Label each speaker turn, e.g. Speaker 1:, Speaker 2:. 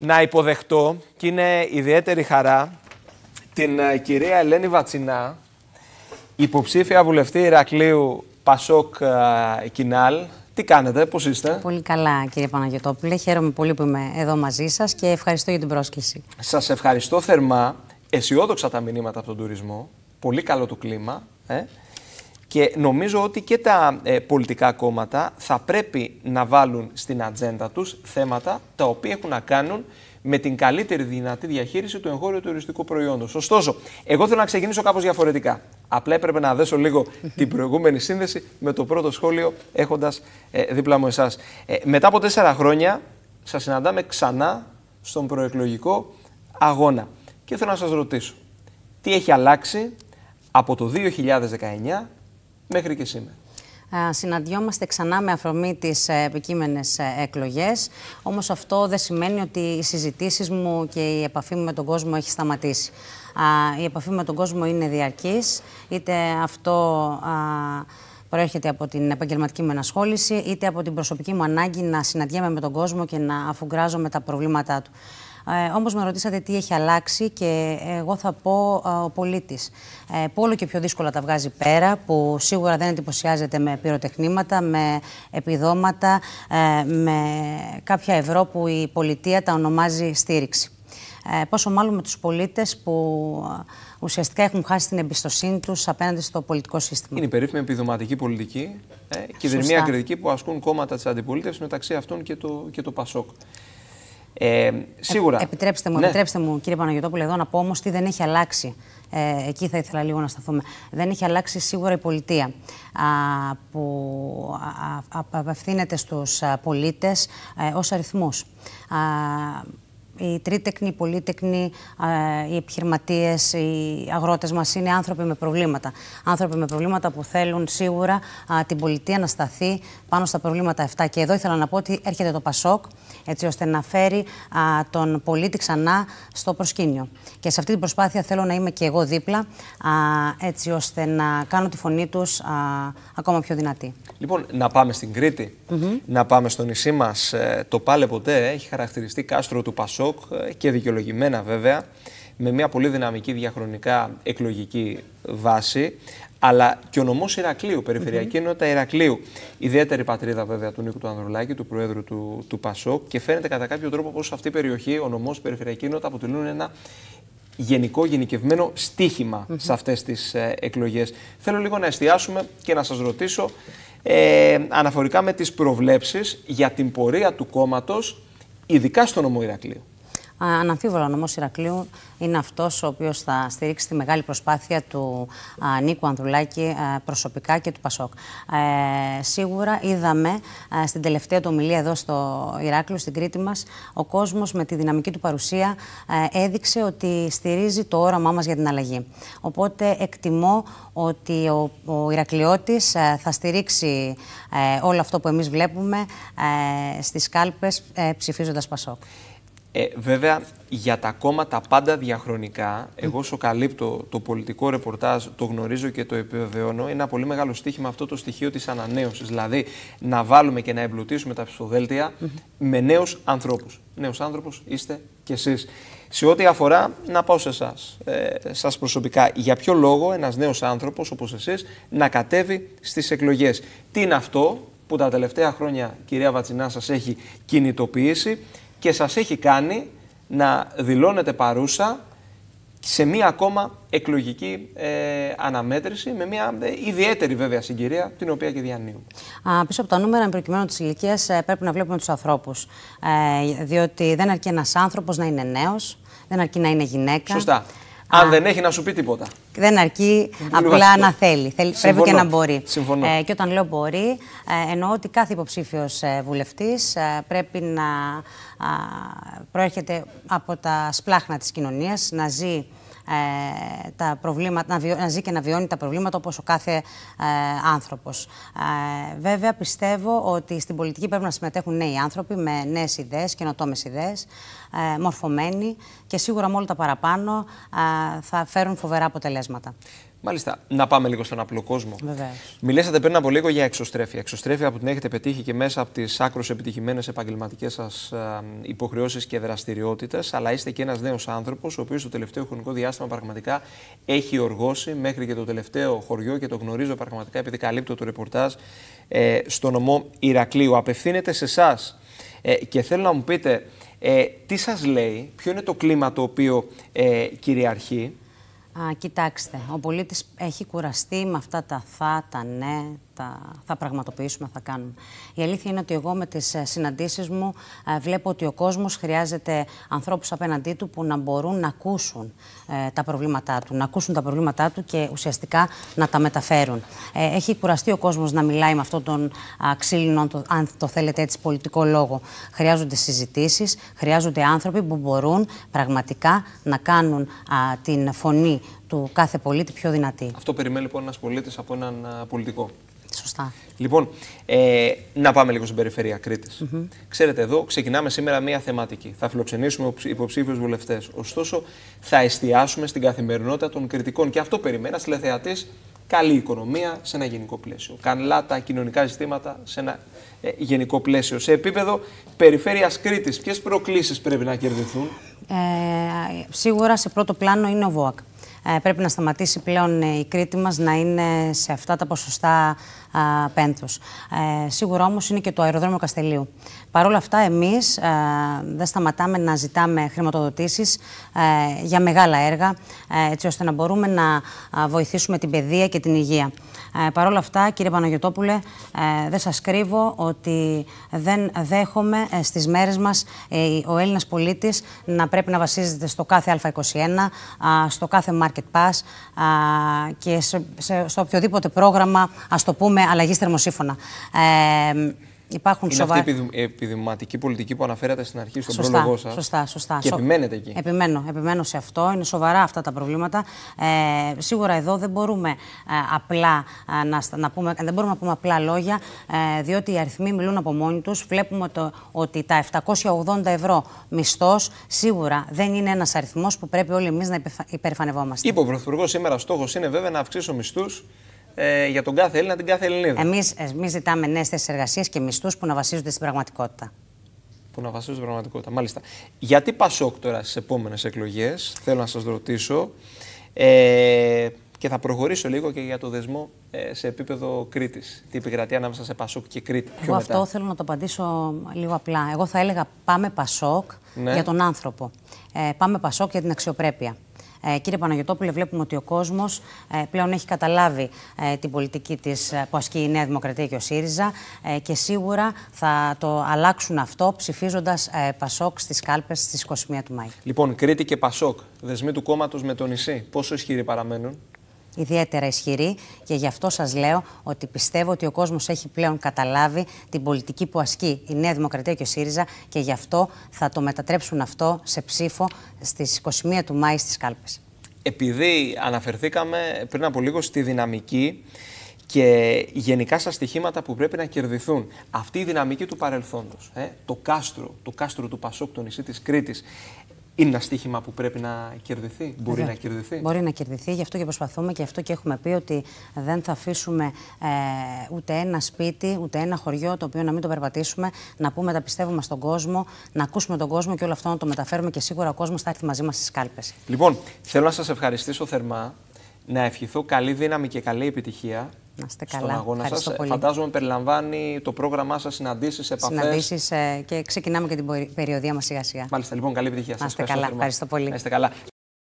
Speaker 1: να υποδεχτώ και είναι ιδιαίτερη χαρά την ε, κυρία Ελένη Βατσινά, υποψήφια βουλευτή Ηρακλείου Πασόκ uh, Κινάλ. Τι κάνετε, πώς είστε?
Speaker 2: Πολύ καλά κύριε Παναγιωτόπουλε, χαίρομαι πολύ που είμαι εδώ μαζί σας και ευχαριστώ για την πρόσκληση.
Speaker 1: Σας ευχαριστώ θερμά, αισιόδοξα τα μηνύματα από τον τουρισμό, πολύ καλό το κλίμα. Ε? Και νομίζω ότι και τα ε, πολιτικά κόμματα θα πρέπει να βάλουν στην ατζέντα τους θέματα τα οποία έχουν να κάνουν με την καλύτερη δυνατή διαχείριση του εγχώριου τουριστικού προϊόντος. Ωστόσο, εγώ θέλω να ξεκινήσω κάπως διαφορετικά. Απλά έπρεπε να δέσω λίγο την προηγούμενη σύνδεση με το πρώτο σχόλιο έχοντας ε, δίπλα μου εσάς. Ε, μετά από τέσσερα χρόνια σας συναντάμε ξανά στον προεκλογικό αγώνα. Και θέλω να σας ρωτήσω, τι έχει αλλάξει από το 2019 μέχρι και σήμερα.
Speaker 2: Συναντιόμαστε ξανά με αφρομή τι ε, επικείμενες ε, εκλογές. Όμως αυτό δεν σημαίνει ότι οι συζητήσεις μου και η επαφή μου με τον κόσμο έχει σταματήσει. Η επαφή με τον κόσμο είναι διαρκής, είτε αυτό προέρχεται από την επαγγελματική μου ενασχόληση, είτε από την προσωπική μου ανάγκη να συναντιέμαι με τον κόσμο και να αφουγκράζομαι τα προβλήματά του. Ε, Όμως με ρωτήσατε τι έχει αλλάξει και εγώ θα πω ε, ο πολίτης Ε, που όλο και πιο δύσκολα τα βγάζει πέρα, που σίγουρα δεν εντυπωσιάζεται με πυροτεχνήματα, με επιδόματα, ε, με κάποια ευρώ που η πολιτεία τα ονομάζει στήριξη. Ε, πόσο μάλλον με τους πολίτες που ε, ουσιαστικά έχουν χάσει την εμπιστοσύνη τους απέναντι στο πολιτικό σύστημα. Είναι η περίφημη επιδοματική πολιτική ε, και η κριτική
Speaker 1: που ασκούν κόμματα της αντιπολίτευσης μεταξύ αυτών και το, και το ΠΑΣΟΚ. Ε,
Speaker 2: σίγουρα. Ε, επιτρέψτε μου, ναι. επιτρέψτε μου, κύριε Παναγιώτοπουλε, εδώ να πω όμως τι δεν έχει αλλάξει. Ε, εκεί θα ήθελα λίγο να σταθούμε. Δεν έχει αλλάξει σίγουρα η πολιτεία α, που απευθύνεται στους πολίτες ε, ως αριθμούς. Οι τρίτεκνοι, οι πολίτεκνοι, οι επιχειρηματίες, οι αγρότες μας είναι άνθρωποι με προβλήματα. Άνθρωποι με προβλήματα που θέλουν σίγουρα την πολιτεία να σταθεί πάνω στα προβλήματα αυτά. Και εδώ ήθελα να πω ότι έρχεται το Πασόκ, έτσι ώστε να φέρει τον πολίτη ξανά στο προσκήνιο. Και σε αυτή την προσπάθεια θέλω να είμαι και εγώ δίπλα, α, έτσι ώστε να κάνω τη φωνή τους ακόμα πιο δυνατή.
Speaker 1: Λοιπόν, να πάμε στην Κρήτη, να πάμε στο νησί μας. Ε, το Πάλε Ποτέ ε. έχει χαρακτηριστεί κάστρο του Πασόκ ε, και δικαιολογημένα βέβαια με μια πολύ δυναμική διαχρονικά εκλογική βάση. Αλλά και ο νομός Ηρακλείου, Περιφερειακή mm Ενότητα Ηρακλείου. Ιδιαίτερη πατρίδα βέβαια του Νίκου του Ανδρουλάκη, του Προέδρου του, του Πασόκ. Και φαίνεται κατά κάποιο τρόπο πως αυτή η περιοχή ο νομός Περιφερειακή Ενότητα αποτελούν ένα γενικό, γενικευμένο στίχημα σε αυτές τις εκλογέ. εκλογές. Θέλω λίγο να εστιάσουμε και να σας ρωτήσω ε, αναφορικά με τις προβλέψεις για την πορεία του κόμματος, ειδικά στο νομό Ηρακλείου.
Speaker 2: Αναμφίβολα ο νομός Ηρακλείου είναι αυτός ο οποίος θα στηρίξει τη μεγάλη προσπάθεια του Νίκου Ανδρουλάκη προσωπικά και του Πασόκ. Ε, σίγουρα είδαμε στην τελευταία του ομιλία εδώ στο Ηράκλειο, στην Κρήτη μας, ο κόσμος με τη δυναμική του παρουσία έδειξε ότι στηρίζει το όραμά μας για την αλλαγή. Οπότε εκτιμώ ότι ο, ο θα στηρίξει ε, όλο αυτό που εμείς βλέπουμε ε, στις κάλπες ε, ψηφίζοντας Πασόκ.
Speaker 1: Ε, βέβαια, για τα κόμματα πάντα διαχρονικά, εγώ καλύπτω το πολιτικό ρεπορτάζ, το γνωρίζω και το επιβεβαιώνω, είναι ένα πολύ μεγάλο στοίχημα αυτό το στοιχείο της ανανέωσης. Δηλαδή, να βάλουμε και να εμπλουτίσουμε τα ψηφοδέλτια με νέους ανθρώπους. Νέος άνθρωπος είστε κι εσείς. Σε ό,τι αφορά, να πάω σε εσάς, ε, σας προσωπικά, για ποιο λόγο ένας νέος άνθρωπος όπως εσείς να κατέβει στις εκλογές. Τι είναι αυτό που τα τελευταία χρόνια, κυρία Βατσινά, σας έχει κινητοποιήσει και σας έχει κάνει να δηλώνετε παρούσα σε μία ακόμα εκλογική ε, αναμέτρηση, με μία ε, ιδιαίτερη βέβαια συγκυρία, την οποία και διανύουμε.
Speaker 2: Α, πίσω από τα νούμερα, με προκειμένου της ηλικίας, ε, πρέπει να βλέπουμε τους ανθρώπους. Ε, διότι δεν αρκεί ένας άνθρωπος να είναι νέος, δεν αρκεί να είναι γυναίκα. Σωστά. Αν Α... δεν έχει να σου πει τίποτα δεν αρκεί απλά να θέλει. Πρέπει και να μπορεί. Ε, και όταν λέω μπορεί, ε, εννοώ ότι κάθε υποψήφιος ε, βουλευτής ε, πρέπει να προέρχεται από τα σπλάχνα της κοινωνίας, να ζει ε, τα προβλήματα, να, να ζει και να βιώνει τα προβλήματα όπως ο κάθε ε, άνθρωπος. Ε, βέβαια πιστεύω ότι στην πολιτική πρέπει να συμμετέχουν νέοι άνθρωποι με νέες ιδέες, καινοτόμες ιδέες, ε, μορφωμένοι και σίγουρα με όλα τα παραπάνω ε, θα φέρουν φοβερά αποτελέσματα αποτελέσματα.
Speaker 1: Μάλιστα. Να πάμε λίγο στον απλό κόσμο. Βεβαίως. Μιλήσατε πριν από λίγο για εξωστρέφεια. Εξωστρέφεια που την έχετε πετύχει και μέσα από τις άκρως επιτυχημένες επαγγελματικές σας ε, υποχρεώσεις και δραστηριότητες. Αλλά είστε και ένας νέος άνθρωπος, ο οποίος το τελευταίο χρονικό διάστημα πραγματικά έχει οργώσει μέχρι και το τελευταίο χωριό και το γνωρίζω πραγματικά επειδή καλύπτω το ρεπορτάζ ε, στο νομό Ηρακλείου. Απευθύνεται σε εσάς ε, και θέλω να μου πείτε ε, τι σας λέει, ποιο είναι το κλίμα το οποίο ε, κυριαρχεί
Speaker 2: Α, κοιτάξτε, ο πολίτης έχει κουραστεί με αυτά τα θα, τα ναι, τα θα πραγματοποιήσουμε, θα κάνουμε. Η αλήθεια είναι ότι εγώ με τις ε, συναντήσεις μου ε, βλέπω ότι ο κόσμος χρειάζεται ανθρώπους απέναντί του που να μπορούν να ακούσουν ε, τα προβλήματά του, να ακούσουν τα προβλήματά του και ουσιαστικά να τα μεταφέρουν. έχει κουραστεί ο κόσμος να μιλάει με αυτόν τον α, ξύλινο, το, αν το θέλετε έτσι, πολιτικό λόγο. Χρειάζονται συζητήσεις, χρειάζονται άνθρωποι που μπορούν πραγματικά να κάνουν την φωνή του κάθε πολίτη πιο δυνατή.
Speaker 1: Αυτό περιμένει λοιπόν ένας πολίτης από έναν πολιτικό. Σωστά. Λοιπόν, ε, να πάμε λίγο στην περιφέρεια Κρήτης. Mm Ξέρετε, εδώ ξεκινάμε σήμερα μία θεματική. Θα φιλοξενήσουμε υποψήφιους βουλευτές. Ωστόσο, θα εστιάσουμε στην καθημερινότητα των κριτικών. Και αυτό περιμένει ένας τηλεθεατής. Καλή οικονομία σε ένα γενικό πλαίσιο. Καλά τα κοινωνικά ζητήματα σε ένα ε, γενικό πλαίσιο. Σε επίπεδο περιφέρειας Κρήτης, ποιες προκλήσεις πρέπει να κερδιθούν.
Speaker 2: Ε, σίγουρα σε πρώτο πλάνο είναι ο ΒΟΑΚ. Ε, πρέπει να σταματήσει πλέον ε, η Κρήτη μας να είναι σε αυτά τα ποσοστά πένθους. Ε, σίγουρα όμως είναι και το αεροδρόμιο Καστελίου. Παρ' όλα αυτά, εμείς ε, δεν σταματάμε να ζητάμε χρηματοδοτήσεις ε, για μεγάλα έργα, ε, έτσι ώστε να μπορούμε να βοηθήσουμε την παιδεία και την υγεία. Παρ' όλα αυτά, κύριε Παναγιωτόπουλε, δεν σας κρύβω ότι δεν δέχομαι στις μέρες μας ο Έλληνας πολίτης να πρέπει να βασίζεται στο κάθε Α21, στο κάθε Market Pass και σε, στο οποιοδήποτε πρόγραμμα, ας το πούμε, αλλαγής θερμοσύφωνα. Υπάρχουν είναι αυτή
Speaker 1: η επιδηματική πολιτική που αναφέρατε στην αρχή, στον σωστά, πρόλογό σας. Σωστά,
Speaker 2: σωστά. Και επιμένετε εκεί. Επιμένω, επιμένω σε αυτό. Είναι σοβαρά αυτά τα προβλήματα. Ε, σίγουρα εδώ δεν μπορούμε, ε, απλά, ε, να, να πούμε, δεν μπορούμε να πούμε απλά λόγια, ε, διότι οι αριθμοί μιλούν από μόνοι τους. Βλέπουμε το, ότι τα 780 ευρώ μισθός σίγουρα δεν είναι ένας αριθμός που πρέπει όλοι εμείς να υπερφανευόμαστε.
Speaker 1: Είπε ο Πρωθυπουργός σήμερα στόχος είναι βέβαια να αυξήσω μισθούς ε, για τον κάθε Έλληνα, την κάθε Ελληνίδα. Εμείς
Speaker 2: εμείς ε, ζητάμε νέες θέσεις εργασίας και μισθούς που να βασίζονται στην πραγματικότητα.
Speaker 1: Που να βασίζονται στην πραγματικότητα. Μάλιστα. Γιατί Πασόκ τώρα στις επόμενες εκλογές, θέλω να σας ρωτήσω. Ε, και θα προχωρήσω λίγο και για το δεσμό ε, σε επίπεδο Κρήτης. Τι επικρατεί ανάμεσα σε Πασόκ και Κρήτη. Εγώ αυτό
Speaker 2: θέλω να το απαντήσω λίγο απλά. Εγώ θα έλεγα πάμε Πασόκ ναι. για τον άνθρωπο. Ε, πάμε Πασόκ για την αξιοπρέπεια. Ε, κύριε Παναγιωτόπουλε, βλέπουμε ότι ο κόσμος ε, πλέον έχει καταλάβει ε, την πολιτική της, ε, που ασκεί η Νέα Δημοκρατία και ο ΣΥΡΙΖΑ και σίγουρα θα το αλλάξουν αυτό ψηφίζοντας Πασόκ στις κάλπες στις 21 του Μάη.
Speaker 1: Λοιπόν, Κρήτη και Πασόκ, δεσμοί του κόμματος με το νησί, πόσο ισχυροί παραμένουν
Speaker 2: ιδιαίτερα ισχυρή και γι' αυτό σας λέω ότι πιστεύω ότι ο κόσμος έχει πλέον καταλάβει την πολιτική που ασκεί η Νέα Δημοκρατία και ο ΣΥΡΙΖΑ και γι' αυτό θα το μετατρέψουν αυτό σε ψήφο στις 21 του Μάη στις κάλπες.
Speaker 1: Επειδή αναφερθήκαμε πριν από λίγο στη δυναμική και γενικά στα στοιχήματα που πρέπει να κερδιθούν. Αυτή η δυναμική του παρελθόντος, ε, το κάστρο, το κάστρο του Πασόκ, το νησί της Κρήτης, είναι ένα στοίχημα που πρέπει να κερδιθεί, μπορεί να κερδιθεί. Μπορεί
Speaker 2: να κερδιθεί, γι' αυτό και προσπαθούμε και αυτό και έχουμε πει ότι δεν θα αφήσουμε ε, ούτε ένα σπίτι, ούτε ένα χωριό το οποίο να μην το περπατήσουμε, να πούμε τα πιστεύουμε στον κόσμο, να ακούσουμε τον κόσμο και όλο αυτό να το μεταφέρουμε και σίγουρα ο κόσμος θα έρθει μαζί μας στις κάλπες.
Speaker 1: Λοιπόν, θέλω να σας ευχαριστήσω θερμά, να ευχηθώ καλή δύναμη και καλή επιτυχία να είστε καλά. αγώνα ε, Πολύ. Φαντάζομαι περιλαμβάνει το πρόγραμμά σας συναντήσεις, επαφές. Συναντήσεις
Speaker 2: ε, και ξεκινάμε και την περιοδία μας σιγά σιγά.
Speaker 1: Μάλιστα λοιπόν καλή επιτυχία σας. Να είστε καλά. Ευχαριστώ πολύ. Να καλά.